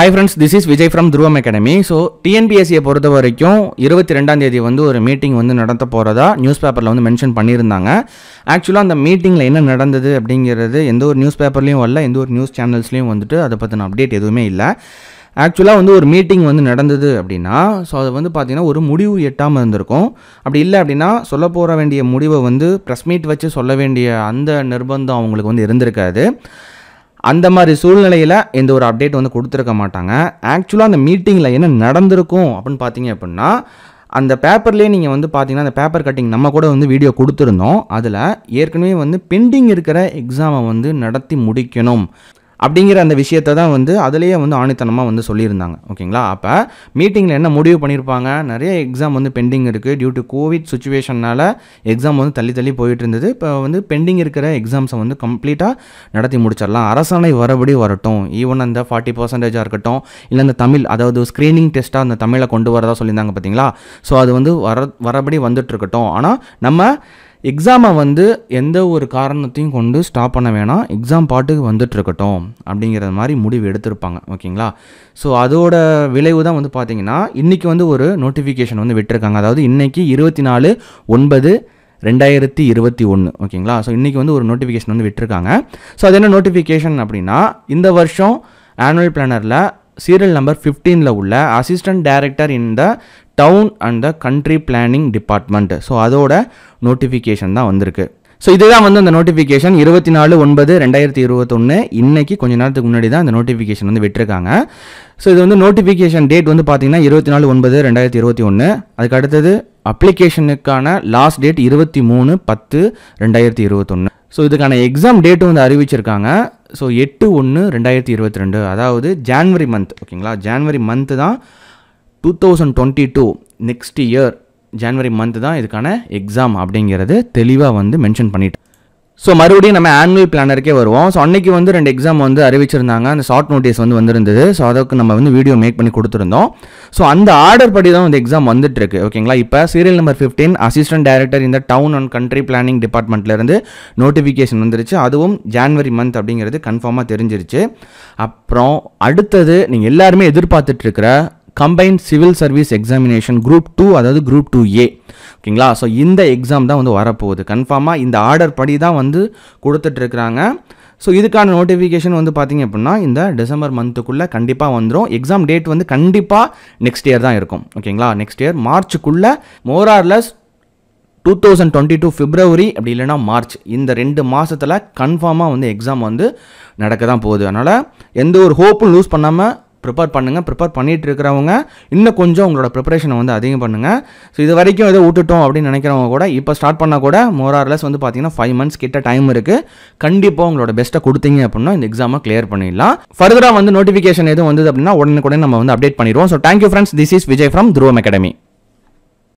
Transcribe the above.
high friends this is Vijay from Dhruvam academy so டிஎன்பிஎஸ்சியை e பொறுத்த வரைக்கும் இருபத்தி ரெண்டாம் தேதி வந்து ஒரு மீட்டிங் வந்து நடத்த போகிறதா நியூஸ் பேப்பரில் வந்து மென்ஷன் பண்ணியிருந்தாங்க ஆக்சுவலாக அந்த மீட்டிங்கில் என்ன நடந்தது அப்படிங்கிறது எந்த ஒரு நியூஸ் பேப்பர்லேயும் வரல எந்த ஒரு நியூஸ் சேனல்ஸ்லேயும் வந்துட்டு அதை பற்றின அப்டேட் எதுவுமே இல்லை ஆக்சுவலாக வந்து ஒரு மீட்டிங் வந்து நடந்தது அப்படின்னா ஸோ அது வந்து பார்த்திங்கன்னா ஒரு முடிவு எட்டாமல் இருந்திருக்கும் அப்படி இல்லை அப்படின்னா சொல்ல போகிற வேண்டிய முடிவை வந்து ப்ரெஸ் மீட் வச்சு சொல்ல வேண்டிய அந்த நிர்பந்தம் அவங்களுக்கு வந்து இருந்திருக்காது அந்த மாதிரி சூழ்நிலையில் எந்த ஒரு அப்டேட் வந்து கொடுத்துருக்க மாட்டாங்க ஆக்சுவலாக அந்த மீட்டிங்கில் என்ன நடந்திருக்கும் அப்படின்னு பார்த்தீங்க அப்படின்னா அந்த பேப்பர்லேயே நீங்கள் வந்து பார்த்தீங்கன்னா அந்த பேப்பர் கட்டிங் நம்ம கூட வந்து வீடியோ கொடுத்துருந்தோம் அதில் ஏற்கனவே வந்து பெண்டிங் இருக்கிற எக்ஸாமை வந்து நடத்தி முடிக்கணும் அப்படிங்கிற அந்த விஷயத்தை தான் வந்து அதிலேயே வந்து ஆணித்தனமாக வந்து சொல்லியிருந்தாங்க ஓகேங்களா அப்போ மீட்டிங்கில் என்ன முடிவு பண்ணியிருப்பாங்க நிறைய எக்ஸாம் வந்து பெண்டிங் இருக்குது டியூ டு கோவிட் சுச்சுவேஷனால் எக்ஸாம் வந்து தள்ளி தள்ளி போயிட்டு இருந்தது இப்போ வந்து பெண்டிங் இருக்கிற எக்ஸாம்ஸை வந்து கம்ப்ளீட்டாக நடத்தி முடிச்சிடலாம் அரசாணை வரபடி வரட்டும் ஈவன் அந்த ஃபார்ட்டி பர்சன்டேஜாக இருக்கட்டும் இல்லை அந்த தமிழ் அதாவது ஸ்க்ரீனிங் டெஸ்ட்டாக அந்த தமிழை கொண்டு வரதா சொல்லியிருந்தாங்க பார்த்தீங்களா ஸோ அது வந்து வர வரபடி வந்துட்டு இருக்கட்டும் ஆனால் நம்ம எக்ஸாமை வந்து எந்த ஒரு காரணத்தையும் கொண்டு ஸ்டாப் பண்ண வேணாம் எக்ஸாம் பாட்டுக்கு வந்துட்டுருக்கட்டும் அப்படிங்கிற மாதிரி முடிவு எடுத்திருப்பாங்க ஓகேங்களா ஸோ அதோட விளைவு தான் வந்து பார்த்தீங்கன்னா இன்றைக்கி வந்து ஒரு நோட்டிஃபிகேஷன் வந்து விட்டுருக்காங்க அதாவது இன்றைக்கி இருபத்தி நாலு ஒன்பது ரெண்டாயிரத்தி இருபத்தி ஒன்று ஓகேங்களா ஸோ இன்றைக்கி வந்து ஒரு நோட்டிஃபிகேஷன் வந்து விட்டுருக்காங்க ஸோ அது என்ன நோட்டிஃபிகேஷன் அப்படின்னா இந்த வருஷம் ஆனுவல் பிளானரில் சீரியல் நம்பர் ஃபிஃப்டீனில் உள்ள assistant director in the town and the country planning department so அதோட நோட்டிஃபிகேஷன் தான் வந்திருக்கு ஸோ இதுதான் வந்து அந்த நோட்டிஃபிகேஷன் இருபத்தி நாலு ஒன்பது ரெண்டாயிரத்தி இருபத்தொன்று இன்னைக்கு கொஞ்ச நேரத்துக்கு முன்னாடி தான் அந்த நோட்டிஃபிகேஷன் வந்து விட்டுருக்காங்க ஸோ இது வந்து நோட்டிஃபிகேஷன் டேட் வந்து பார்த்தீங்கன்னா இருபத்தி நாலு ஒன்பது ரெண்டாயிரத்தி இருபத்தி ஒன்று அதுக்கு அடுத்தது அப்ளிகேஷனுக்கான லாஸ்ட் டேட் இருபத்தி மூணு பத்து ரெண்டாயிரத்தி இருபத்தொன்று ஸோ இதுக்கான எக்ஸாம் டேட்டு வந்து அறிவிச்சிருக்காங்க ஸோ எட்டு ஒன்று ரெண்டாயிரத்தி இருபத்தி ரெண்டு அதாவது ஜான்வரி மந்த் ஓகேங்களா ஜான்வரி மந்த்து தான் two thousand twenty two next year January month தான் இதுக்கான எக்ஸாம் அப்படிங்கிறது தெளிவாக வந்து மென்ஷன் பண்ணிட்டேன் ஸோ மறுபடியும் நம்ம ஆனுவல் பிளானருக்கே வருவோம் ஸோ அன்றைக்கி வந்து ரெண்டு எக்ஸாம் வந்து அறிவிச்சிருந்தாங்க அந்த ஷார்ட் நோட்டீஸ் வந்து வந்திருந்தது ஸோ அதுக்கு நம்ம வந்து வீடியோ மேக் பண்ணி கொடுத்துருந்தோம் ஸோ அந்த ஆர்டர் படி தான் வந்து எக்ஸாம் வந்துட்டுருக்கு ஓகேங்களா இப்போ serial number fifteen assistant director இந்த டவுன் அண்ட் கண்ட்ரி பிளானிங் டிபார்ட்மெண்ட்லேருந்து நோட்டிஃபிகேஷன் வந்துருச்சு அதுவும் ஜான்வரி மந்த் அப்படிங்கிறது கன்ஃபார்மாக தெரிஞ்சிருச்சு அப்புறம் அடுத்தது நீங்கள் எல்லாருமே எதிர்பார்த்துட்ருக்கிற combined civil service examination group two அதாவது குரூப் டூ ஏ ஓகேங்களா ஸோ இந்த எக்ஸாம் தான் வந்து வரப்போகுது கன்ஃபார்மாக இந்த ஆர்டர் படி தான் வந்து கொடுத்துட்ருக்குறாங்க ஸோ இதுக்கான நோட்டிஃபிகேஷன் வந்து பார்த்திங்க அப்படின்னா இந்த டிசம்பர் மந்த்துக்குள்ளே கண்டிப்பாக வந்துடும் எக்ஸாம் டேட் வந்து கண்டிப்பாக நெக்ஸ்ட் இயர் தான் இருக்கும் ஓகேங்களா நெக்ஸ்ட் இயர் மார்ச்சுக்குள்ளே more or less two thousand twenty two February அப்படி இல்லைனா மார்ச் இந்த ரெண்டு மாதத்தில் கன்ஃபார்மாக வந்து எக்ஸாம் வந்து நடக்க தான் போகுது அதனால் எந்த ஒரு ஹோப்பும் லூஸ் பண்ணாமல் ப்ரிப்பேர் பண்ணுங்கள் ப்ரிப்பேர் பண்ணிகிட்டு இருக்கிறவங்க இன்னும் கொஞ்சம் உங்களோட ப்ரிப்பரேஷனை வந்து அதிகம் பண்ணுங்கள் ஸோ இது வரைக்கும் எதோ விட்டுட்டோம் அப்படின்னு நினைக்கிறவங்க கூட இப்போ ஸ்டார்ட் பண்ணால் கூட மோரார்லஸ் வந்து பார்த்தீங்கன்னா ஃபைவ் மந்த்ஸ் கிட்ட டைம் இருக்குது கண்டிப்பாக உங்களோட பெஸ்ட்டை கொடுத்தீங்க அப்படின்னா இந்த எக்ஸாமை கிளியர் பண்ணிடலாம் ஃபர்தராக வந்து நோட்டிஃபிகேஷன் எதுவும் வந்தது அப்படின்னா உடனுக்குடனே நம்ம வந்து அப்டேட் பண்ணிடுவோம் so thank you friends this is Vijay from Dhruvam academy